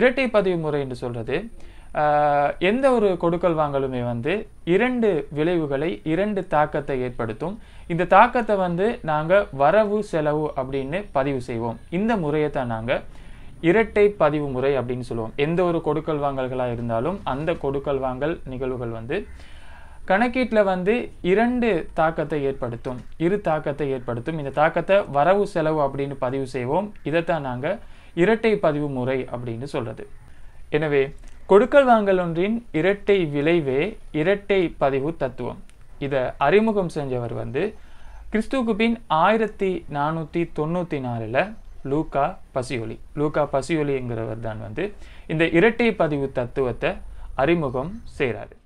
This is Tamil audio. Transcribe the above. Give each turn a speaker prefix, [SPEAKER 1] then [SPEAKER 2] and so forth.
[SPEAKER 1] இரட்டை பதிவு முறை என்று சொல்றது எந்த ஒரு கொடுக்கல் வாங்கலுமே வந்து இரண்டு விளைவுகளை இரண்டு தாக்கத்தை ஏற்படுத்தும் இந்த தாக்கத்தை வந்து நாங்கள் வரவு செலவு அப்படின்னு பதிவு செய்வோம் இந்த முறையை தான் நாங்கள் இரட்டை பதிவு முறை அப்படின்னு சொல்லுவோம் எந்த ஒரு கொடுக்கல் வாங்கல்களாக இருந்தாலும் அந்த கொடுக்கல் வாங்கல் நிகழ்வுகள் வந்து கணக்கீட்டில் வந்து இரண்டு தாக்கத்தை ஏற்படுத்தும் இரு தாக்கத்தை ஏற்படுத்தும் இந்த தாக்கத்தை வரவு செலவு அப்படின்னு பதிவு செய்வோம் இதைத்தான் நாங்கள் இரட்டை பதிவு முறை அப்படின்னு சொல்கிறது எனவே கொடுக்கல் வாங்கல் ஒன்றின் இரட்டை விளைவே இரட்டை பதிவு தத்துவம் இதை அறிமுகம் செஞ்சவர் வந்து கிறிஸ்துவுக்கு பின் ஆயிரத்தி நானூற்றி தொண்ணூற்றி நாலில் லூகா பசியொலி லூகா பசியொலிங்கிறவர் தான் வந்து இந்த இரட்டை பதிவு தத்துவத்தை அறிமுகம் செய்கிறாரு